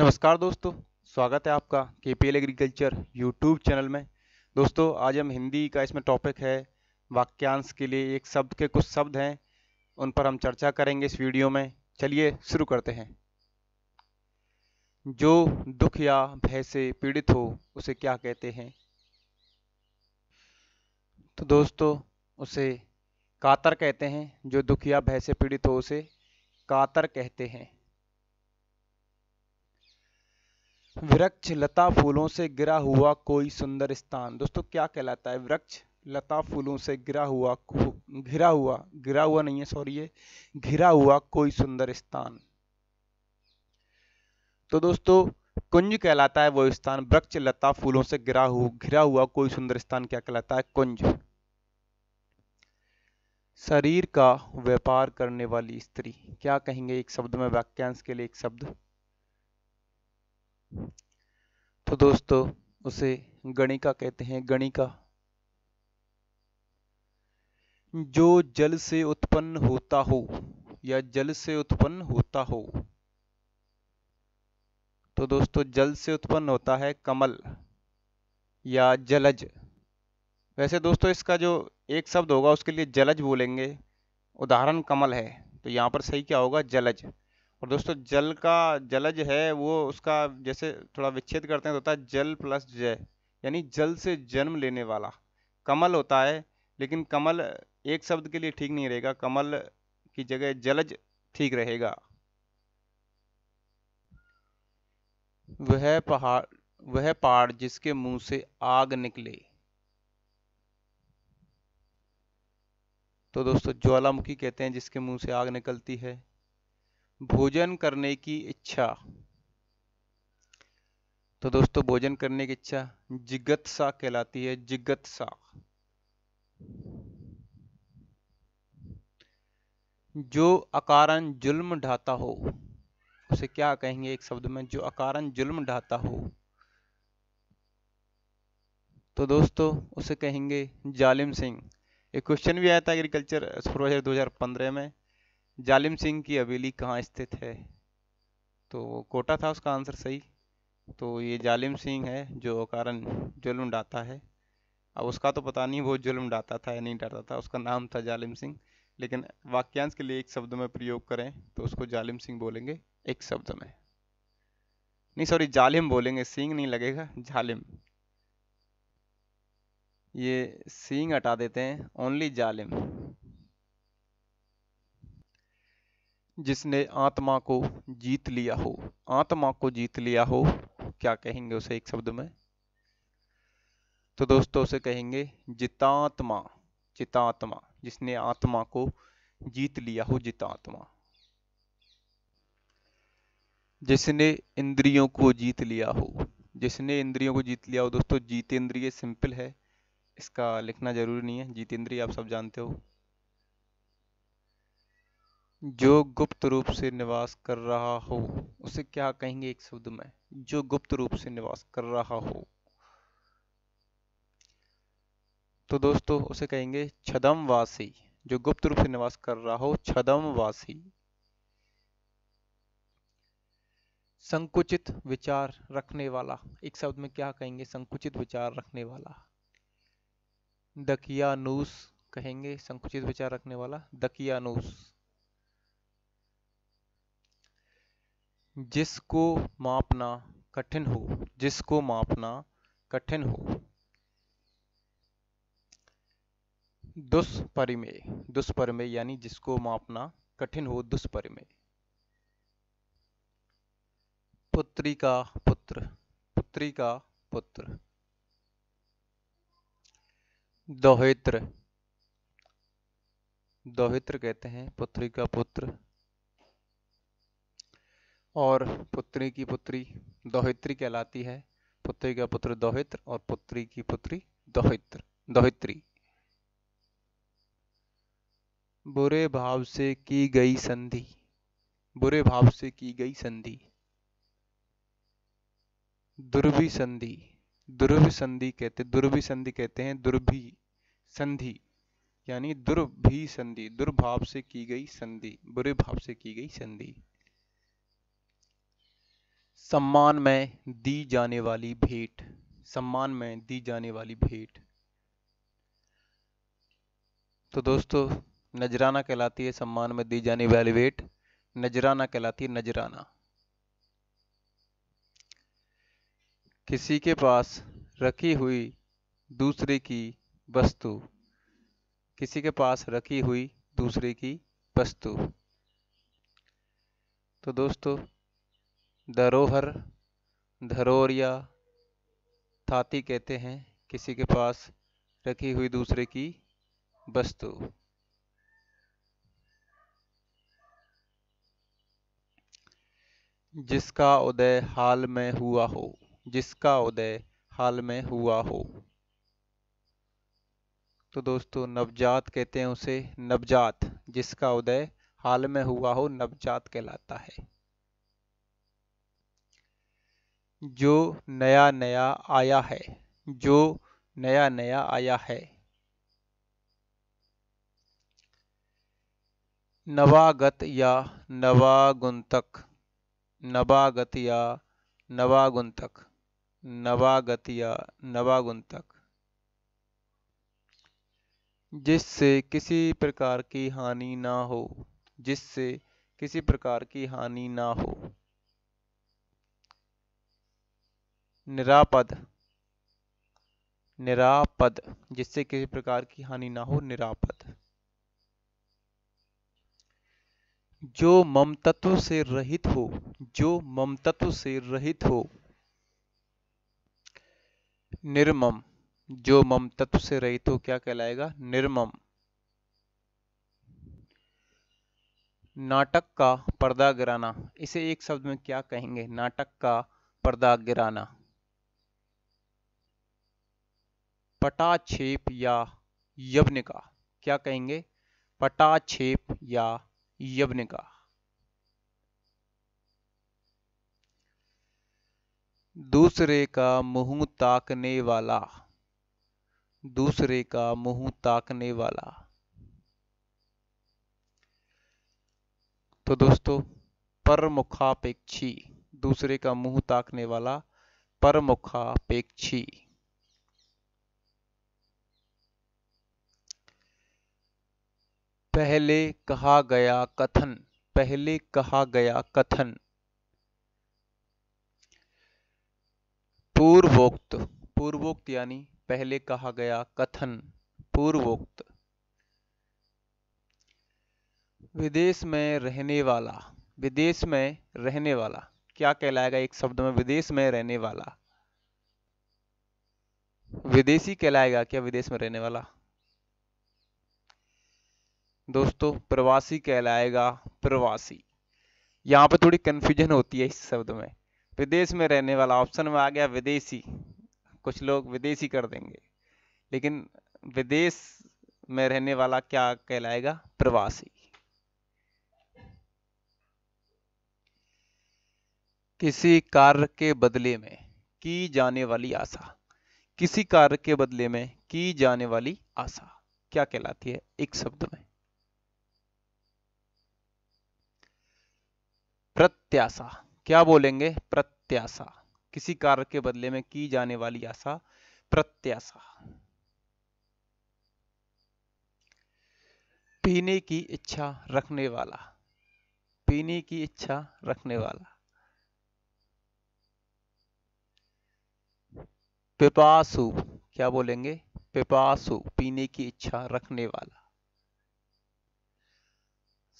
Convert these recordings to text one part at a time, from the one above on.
नमस्कार दोस्तों स्वागत है आपका K P L agriculture YouTube channel में दोस्तों आज हम हिंदी का इसमें टॉपिक है वाक्यांश के लिए एक शब्द के कुछ शब्द हैं उन पर हम चर्चा करेंगे इस वीडियो में चलिए शुरू करते हैं जो दुख या भय से पीड़ित हो उसे क्या कहते हैं तो दोस्तों उसे कातर कहते हैं जो दुख या भय से पीड़ित हो उसे कातर कहते हैं वृक्ष लता फूलों से गिरा हुआ कोई सुंदर स्थान दोस्तों क्या कहलाता है वृक्ष लता फूलों से गिरा हुआ घिरा हुआ गिरा हुआ नहीं है सॉरी ये घिरा हुआ कोई सुंदर स्थान तो दोस्तों कुंज कहलाता है वो स्थान वृक्ष लता फूलों से गिरा हुआ घिरा हुआ कोई सुंदर स्थान क्या कहलाता है कुंज शरीर का व्यापार करने वाली स्त्री क्या कहेंगे एक शब्द में वाक्यांश के लिए एक शब्द तो दोस्तों उसे गणिका कहते हैं गणिका जो जल से उत्पन्न होता हो या जल से उत्पन्न होता हो तो दोस्तों जल से उत्पन्न होता है कमल या जलज वैसे दोस्तों इसका जो एक शब्द होगा उसके लिए जलज बोलेंगे उदाहरण कमल है तो यहां पर सही क्या होगा जलज और दोस्तों जल का जलज है वो उसका जैसे थोड़ा विच्छेद करते हैं तो होता है जल प्लस जय यानी जल से जन्म लेने वाला कमल होता है लेकिन कमल एक शब्द के लिए ठीक नहीं रहेगा कमल की जगह जलज ठीक रहेगा वह पहाड़ वह पहाड़ जिसके मुंह से आग निकले तो दोस्तों ज्वालामुखी कहते हैं जिसके मुंह से आग निकलती है भोजन करने की इच्छा तो दोस्तों भोजन करने की इच्छा जिगत सा कहलाती है सा जो अकारन जुल्म ढाता हो उसे क्या कहेंगे एक शब्द में जो अकार जुल्म ढाता हो तो दोस्तों उसे कहेंगे जालिम सिंह एक क्वेश्चन भी आया था एग्रीकल्चर सुपरवाइजर 2015 में जालिम सिंह की हवेली कहाँ स्थित है तो कोटा था उसका आंसर सही तो ये जालिम सिंह है जो कारण जुल्म डाता है अब उसका तो पता नहीं वो जुल्म डाता था या नहीं डाता था उसका नाम था जालिम सिंह लेकिन वाक्यांश के लिए एक शब्द में प्रयोग करें तो उसको जालिम सिंह बोलेंगे एक शब्द में नहीं सॉरी जालिम बोलेंगे सिंह नहीं लगेगा जालिम ये सिंह हटा देते हैं ओनली जालिम जिसने आत्मा को जीत लिया हो आत्मा को जीत लिया हो क्या कहेंगे उसे एक शब्द में तो दोस्तों उसे कहेंगे जितात्मा चितात्मा जिसने आत्मा को जीत लिया हो जितात्मा जिसने इंद्रियों को जीत लिया हो जिसने इंद्रियों को जीत लिया हो दोस्तों जीतेंद्रिय सिंपल है इसका लिखना जरूरी नहीं है जीतेंद्रिय आप सब जानते हो जो गुप्त रूप से निवास कर रहा हो उसे क्या कहेंगे एक शब्द में जो गुप्त रूप से निवास कर रहा हो तो दोस्तों उसे कहेंगे छदम वासी जो गुप्त रूप से निवास कर रहा हो छदम वासी संकुचित विचार रखने वाला एक शब्द में क्या कहेंगे संकुचित विचार रखने वाला दकियानूस कहेंगे संकुचित विचार रखने वाला दकियानूस जिसको मापना कठिन हो जिसको मापना कठिन हो दुष्परिमेय दुष्परिमेय यानी जिसको मापना कठिन हो दुष्परिमेय पुत्री का पुत्र पुत्री का पुत्र दोहित्र दोहित्र कहते हैं पुत्री का पुत्र और पुत्री की पुत्री दोहित्री कहलाती है पुत्री का पुत्र दोहित्र और पुत्री की पुत्री दोहित्र दोहित्री बुरे भाव से की गई संधि बुरे भाव से की गई संधि दुर्भी संधि दुर्भी संधि कहते दुर्भी संधि कहते हैं दुर्भी संधि यानी दुर्भी संधि दुर्भाव से की गई संधि बुरे भाव से की गई संधि सम्मान में दी जाने वाली भेंट सम्मान में दी जाने वाली भेंट तो दोस्तों नजराना कहलाती है सम्मान में दी जाने वाली भेंट नजराना कहलाती है नजराना किसी के पास रखी हुई दूसरे की वस्तु किसी के पास रखी हुई दूसरे की वस्तु तो दोस्तों धरोहर धरोहर या थाती कहते हैं किसी के पास रखी हुई दूसरे की वस्तु जिसका उदय हाल में हुआ हो जिसका उदय हाल में हुआ हो तो दोस्तों नवजात कहते हैं उसे नवजात जिसका उदय हाल में हुआ हो नवजात कहलाता है जो नया नया आया है जो नया नया आया है नवागत या नवागुंतक नवागत या नवागुंतक नवागत या नवागुंतक जिससे किसी प्रकार की हानि ना हो जिससे किसी प्रकार की हानि ना हो निरापद निरापद जिससे किसी प्रकार की हानि ना हो निरापद जो ममतत्व से रहित हो जो ममतत्व से रहित हो निर्मम जो मम तत्व से रहित हो क्या कहलाएगा निर्मम नाटक का पर्दा गिराना इसे एक शब्द में क्या कहेंगे नाटक का पर्दा गिराना पटाक्षेप या यवनिका क्या कहेंगे पटाक्षेप या यवनिका दूसरे का मुंह ताकने वाला दूसरे का मुंह ताकने वाला तो दोस्तों परमुखापेक्षी दूसरे का मुंह ताकने वाला परमुखापेक्षी पहले कहा गया कथन पहले कहा गया कथन पूर्वोक्त पूर्वोक्त यानी पहले कहा गया कथन पूर्वोक्त विदेश में रहने वाला विदेश में रहने वाला क्या कहलाएगा एक शब्द में विदेश में रहने वाला विदेशी कहलाएगा क्या विदेश में रहने वाला दोस्तों प्रवासी कहलाएगा प्रवासी यहाँ पे थोड़ी कन्फ्यूजन होती है इस शब्द में विदेश में रहने वाला ऑप्शन में आ गया विदेशी कुछ लोग विदेशी कर देंगे लेकिन विदेश में रहने वाला क्या कहलाएगा प्रवासी किसी कार्य के बदले में की जाने वाली आशा किसी कार्य के बदले में की जाने वाली आशा क्या कहलाती है एक शब्द में प्रत्याशा क्या बोलेंगे प्रत्याशा किसी कार्य के बदले में की जाने वाली आशा प्रत्याशा पीने की इच्छा रखने वाला पीने की इच्छा रखने वाला पिपासु क्या बोलेंगे पिपासु पीने की इच्छा रखने वाला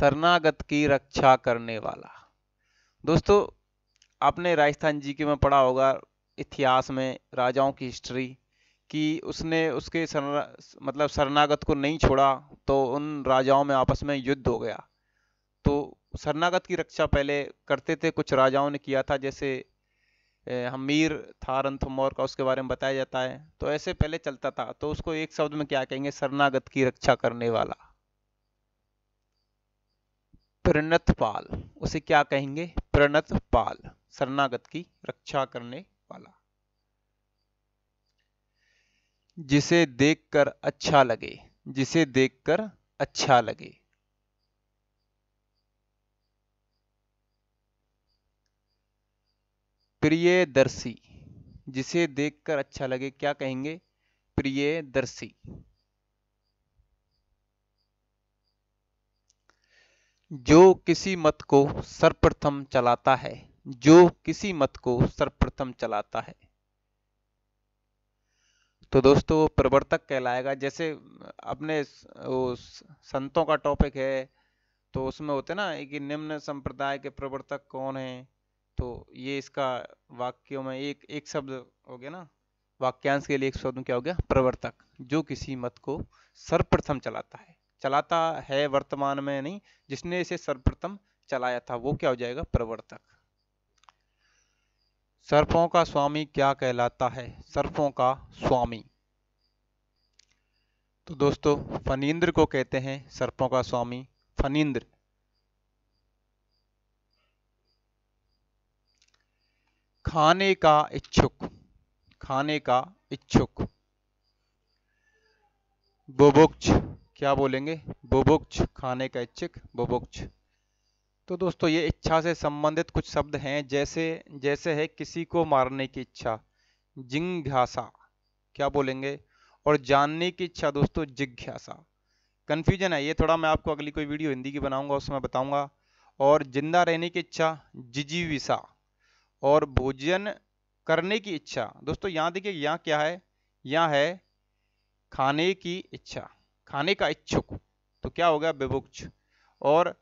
शरणागत की रक्षा करने वाला दोस्तों आपने राजस्थान जी के में पढ़ा होगा इतिहास में राजाओं की हिस्ट्री कि उसने उसके सरना मतलब शरणागत को नहीं छोड़ा तो उन राजाओं में आपस में युद्ध हो गया तो शरणागत की रक्षा पहले करते थे कुछ राजाओं ने किया था जैसे हमीर था रंथमौर का उसके बारे में बताया जाता है तो ऐसे पहले चलता था तो उसको एक शब्द में क्या कहेंगे शरणागत की रक्षा करने वाला प्रणत पाल उसे क्या कहेंगे प्रणत पाल शरणागत की रक्षा करने वाला जिसे देखकर अच्छा लगे जिसे देखकर अच्छा लगे प्रिय दर्शी जिसे देखकर अच्छा लगे क्या कहेंगे प्रिय दर्शी जो किसी मत को सर्वप्रथम चलाता है जो किसी मत को सर्वप्रथम चलाता है तो दोस्तों प्रवर्तक कहलाएगा जैसे अपने उस संतों का टॉपिक है तो उसमें होते ना कि निम्न संप्रदाय के प्रवर्तक कौन है तो ये इसका वाक्यों में एक एक शब्द हो गया ना वाक्यांश के लिए एक शब्द क्या हो गया प्रवर्तक जो किसी मत को सर्वप्रथम चलाता है चलाता है वर्तमान में नहीं जिसने इसे सर्वप्रथम चलाया था वो क्या हो जाएगा प्रवर्तक सर्पों का स्वामी क्या कहलाता है सर्पों का स्वामी तो दोस्तों फनिंद्र को कहते हैं सर्पों का स्वामी फनिंद्र खाने का इच्छुक खाने का इच्छुक बुभुक्ष क्या बोलेंगे बुभुक्ष खाने का इच्छुक बुभुक्ष तो दोस्तों ये इच्छा से संबंधित कुछ शब्द हैं जैसे जैसे है किसी को मारने की इच्छा जिंघासा क्या बोलेंगे और जानने की इच्छा दोस्तों जिज्ञासा कन्फ्यूजन है ये थोड़ा मैं आपको अगली कोई वीडियो हिंदी की बनाऊंगा उसमें बताऊंगा और जिंदा रहने की इच्छा जिजीविसा और भोजन करने की इच्छा दोस्तों यहाँ देखिए यहाँ क्या है यहाँ है खाने की इच्छा खाने का इच्छुक तो क्या हो गया विभुक्ष और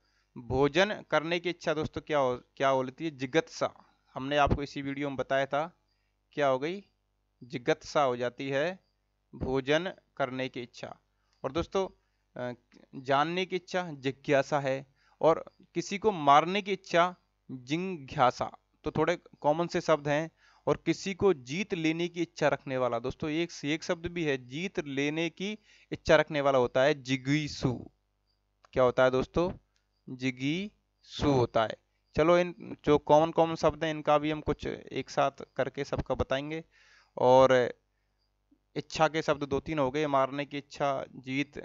भोजन करने की इच्छा दोस्तों क्या हो क्या बोलती है जिगतसा हमने आपको इसी वीडियो में बताया था क्या हो गई जिगतसा हो जाती है भोजन करने की इच्छा और दोस्तों जानने की इच्छा जिज्ञासा है और किसी को मारने की इच्छा जिज्ञासा तो थोड़े कॉमन से शब्द हैं और किसी को जीत लेने की इच्छा रखने वाला दोस्तों एक एक शब्द भी है जीत लेने की इच्छा रखने वाला होता है जिगीसु क्या होता है दोस्तों जिगीसु होता है चलो इन जो कॉमन कॉमन शब्द हैं इनका भी हम कुछ एक साथ करके सबका बताएंगे और इच्छा के शब्द दो तीन हो गए मारने की इच्छा जीत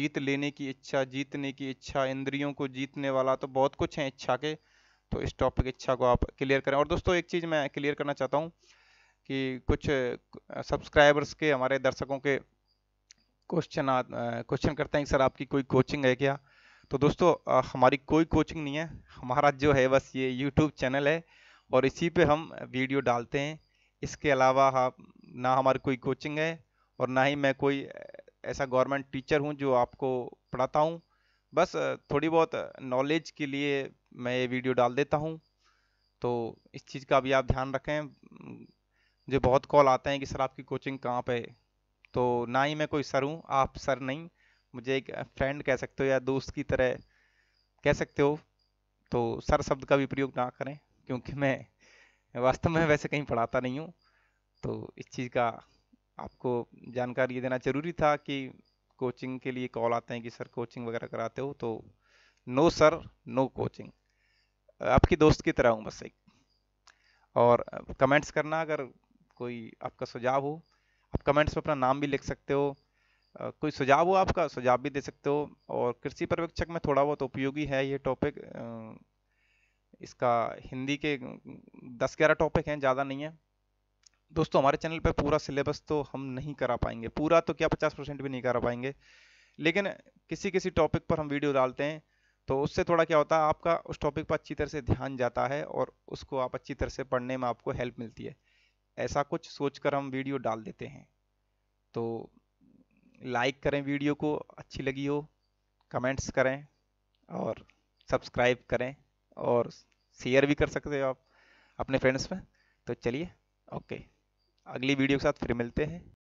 जीत लेने की इच्छा जीतने की इच्छा इंद्रियों को जीतने वाला तो बहुत कुछ है इच्छा के तो इस टॉपिक इच्छा को आप क्लियर करें और दोस्तों एक चीज़ मैं क्लियर करना चाहता हूँ कि कुछ सब्सक्राइबर्स के हमारे दर्शकों के क्वेश्चन क्वेश्चन करते हैं कि सर आपकी कोई कोचिंग है क्या तो दोस्तों आ, हमारी कोई कोचिंग नहीं है हमारा जो है बस ये यूट्यूब चैनल है और इसी पे हम वीडियो डालते हैं इसके अलावा हाँ ना हमारी कोई कोचिंग है और ना ही मैं कोई ऐसा गवर्नमेंट टीचर हूँ जो आपको पढ़ाता हूँ बस थोड़ी बहुत नॉलेज के लिए मैं ये वीडियो डाल देता हूँ तो इस चीज़ का भी आप ध्यान रखें मुझे बहुत कॉल आते हैं कि सर आपकी कोचिंग कहाँ पे तो ना ही मैं कोई सर हूँ आप सर नहीं मुझे एक फ्रेंड कह सकते हो या दोस्त की तरह कह सकते हो तो सर शब्द का भी प्रयोग ना करें क्योंकि मैं वास्तव में वैसे कहीं पढ़ाता नहीं हूँ तो इस चीज़ का आपको जानकारी देना ज़रूरी था कि कोचिंग के लिए कॉल आते हैं कि सर कोचिंग वगैरह कराते हो तो नो सर नो कोचिंग आपकी दोस्त की तरह हूँ बस एक और कमेंट्स करना अगर कोई आपका सुझाव हो आप कमेंट्स में अपना नाम भी लिख सकते हो कोई सुझाव हो आपका सुझाव भी दे सकते हो और कृषि पर्यवेक्षक में थोड़ा बहुत उपयोगी है ये टॉपिक इसका हिंदी के दस ग्यारह टॉपिक हैं ज़्यादा नहीं है दोस्तों हमारे चैनल पर पूरा सिलेबस तो हम नहीं करा पाएंगे पूरा तो क्या पचास परसेंट भी नहीं करा पाएंगे लेकिन किसी किसी टॉपिक पर हम वीडियो डालते हैं तो उससे थोड़ा क्या होता है आपका उस टॉपिक पर अच्छी तरह से ध्यान जाता है और उसको आप अच्छी तरह से पढ़ने में आपको हेल्प मिलती है ऐसा कुछ सोच हम वीडियो डाल देते हैं तो लाइक करें वीडियो को अच्छी लगी हो कमेंट्स करें और सब्सक्राइब करें और शेयर भी कर सकते हो आप अपने फ्रेंड्स में तो चलिए ओके अगली वीडियो के साथ फिर मिलते हैं